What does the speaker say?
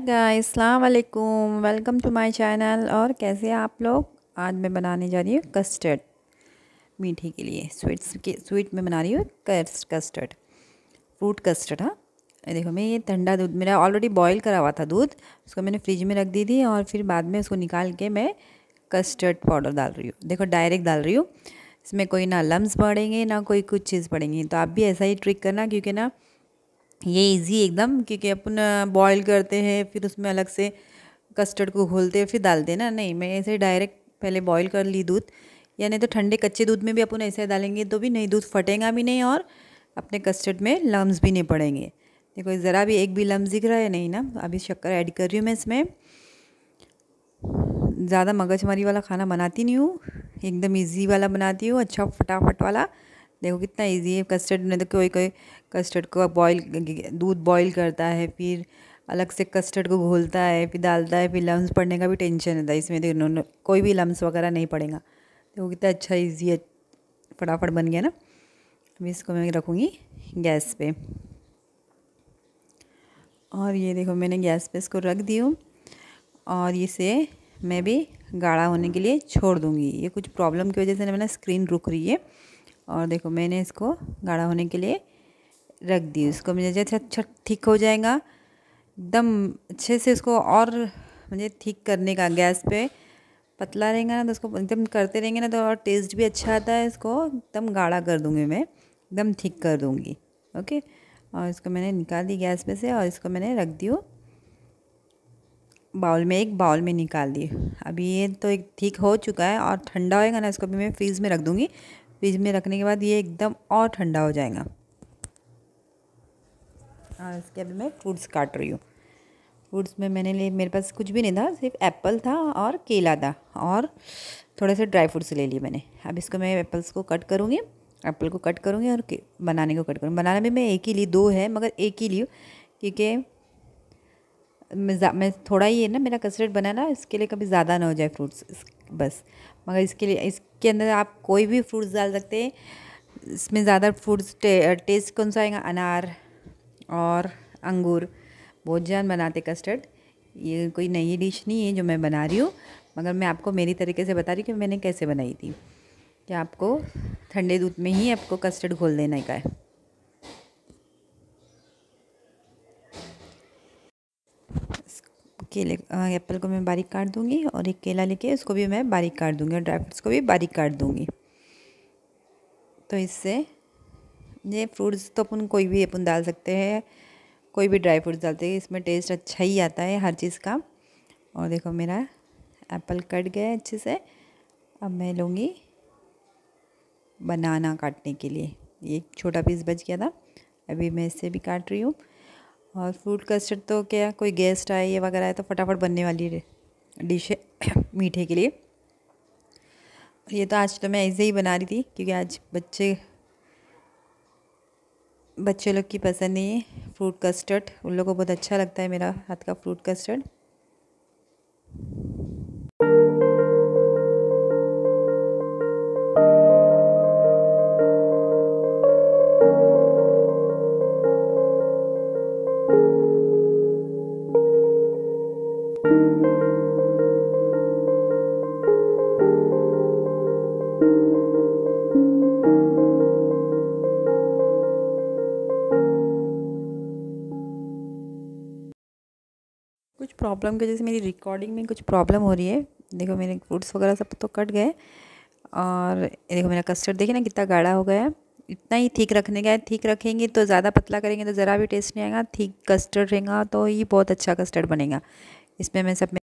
guys अस्सलाम वालेकुम welcome to my channel और कैसे आप लोग आज मैं बनाने जा रही हूँ कस्टर्ड मीठे के लिए स्वीट्स के स्वीट में बना रही हूँ कस्ट कस्टर्ड फ्रूट कस्टर्ड हाँ देखो मैं ये ठंडा दूध मेरा ऑलरेडी बॉईल करा हुआ था दूध उसको मैंने फ्रिज में रख दी थी और फिर बाद में उसको निकाल के मैं कस्टर्ड पाउडर डाल रही हूँ देखो डायरेक्ट डाल रही हूँ इसमें कोई ना लम्ब पड़ेंगे ना कोई कुछ चीज़ पड़ेंगे तो आप भी ऐसा ही ट्रिक करना क्योंकि ना ये इजी एकदम क्योंकि अपन बॉईल करते हैं फिर उसमें अलग से कस्टर्ड को घोलते हैं फिर डाल देना नहीं मैं ऐसे डायरेक्ट पहले बॉईल कर ली दूध या नहीं तो ठंडे कच्चे दूध में भी अपन ऐसे डालेंगे तो भी नहीं दूध फटेगा भी नहीं और अपने कस्टर्ड में लम्स भी नहीं पड़ेंगे देखो ज़रा भी एक भी लम्स दिख रहा है नहीं ना अभी शक्कर ऐड कर रही हूँ मैं इसमें ज़्यादा मगजमारी वाला खाना बनाती नहीं हूँ एकदम ईजी वाला बनाती हूँ अच्छा फटाफट वाला देखो कितना इजी है कस्टर्ड में तो कोई कोई कस्टर्ड को बॉईल दूध बॉईल करता है फिर अलग से कस्टर्ड को घोलता है फिर डालता है फिर लम्स पड़ने का भी टेंशन रहता है इसमें तो इन्होंने कोई भी लम्स वगैरह नहीं पड़ेगा देखो कितना अच्छा ईजी है फटाफट बन गया ना अभी इसको मैं रखूँगी गैस पर और ये देखो मैंने गैस पे इसको रख दी हूँ और इसे मैं भी गाढ़ा होने के लिए छोड़ दूँगी ये कुछ प्रॉब्लम की वजह से मैंने स्क्रीन रुक रही है और देखो मैंने इसको गाढ़ा होने के लिए रख दी उसको मुझे जैसे अच्छा ठीक हो जाएगा एकदम अच्छे से उसको और मुझे ठीक करने का गैस पे पतला रहेगा ना तो उसको एकदम करते रहेंगे ना तो और टेस्ट भी अच्छा आता है इसको एकदम गाढ़ा कर दूँगी मैं एकदम ठीक कर दूँगी ओके और इसको मैंने निकाल दी गैस पे से और इसको मैंने रख दी बाउल में एक बाउल में निकाल दी अभी ये तो एक ठीक हो चुका है और ठंडा होएगा ना इसको भी मैं फ्रीज़ में रख दूँगी फ्रिज में रखने के बाद ये एकदम और ठंडा हो जाएगा और इसके अभी मैं फ्रूट्स काट रही हूँ फ्रूट्स में मैंने लिए मेरे पास कुछ भी नहीं था सिर्फ एप्पल था और केला था और थोड़े से ड्राई फ्रूट्स ले लिए मैंने अब इसको मैं एप्पल्स को कट करूँगी एप्पल को कट करूँगी और बनाने को कट करूँगी बनाने में मैं एक ही ली दो है मगर एक ही ली क्योंकि मैं मैं थोड़ा ही है ना मेरा कस्टर्ड बनाना इसके लिए कभी ज़्यादा ना हो जाए फ्रूट्स बस मगर इसके लिए इसके अंदर आप कोई भी फ्रूट्स डाल सकते हैं इसमें ज़्यादा फ्रूट्स टे, टेस्ट कौन सा आएगा अनार और अंगूर बहुत जान बनाते कस्टर्ड ये कोई नई डिश नहीं है जो मैं बना रही हूँ मगर मैं आपको मेरी तरीके से बता रही हूँ कि मैंने कैसे बनाई थी कि आपको ठंडे दूध में ही आपको कस्टर्ड घोल देने का है केले एप्पल को मैं बारीक काट दूँगी और एक केला लेके उसको भी मैं बारीक काट दूँगी और ड्राई फ्रूट्स को भी बारीक काट दूँगी तो इससे ये फ्रूट्स तो अपन कोई भी अपन डाल सकते हैं कोई भी ड्राई फ्रूट्स डालते हैं इसमें टेस्ट अच्छा ही आता है हर चीज़ का और देखो मेरा एप्पल कट गया अच्छे से अब मैं लूँगी बनाना काटने के लिए ये छोटा पीस बच गया था अभी मैं इससे भी काट रही हूँ और फ्रूट कस्टर्ड तो क्या कोई गेस्ट आए या वगैरह आए तो फटाफट बनने वाली डिश है मीठे के लिए ये तो आज तो मैं ऐसे ही बना रही थी क्योंकि आज बच्चे बच्चे लोग की पसंद नहीं है फ्रूट कस्टर्ड उन लोगों को बहुत अच्छा लगता है मेरा हाथ का फ्रूट कस्टर्ड प्रॉब्लम की वजह से मेरी रिकॉर्डिंग में कुछ प्रॉब्लम हो रही है देखो मेरे फ्रूट्स वगैरह सब तो कट गए और देखो मेरा कस्टर्ड देखिए ना कितना गाढ़ा हो गया है इतना ही ठीक रखने का है ठीक रखेंगे तो ज़्यादा पतला करेंगे तो ज़रा भी टेस्ट नहीं आएगा ठीक कस्टर्ड रहेगा तो ही बहुत अच्छा कस्टर्ड बनेगा इसमें मैं सब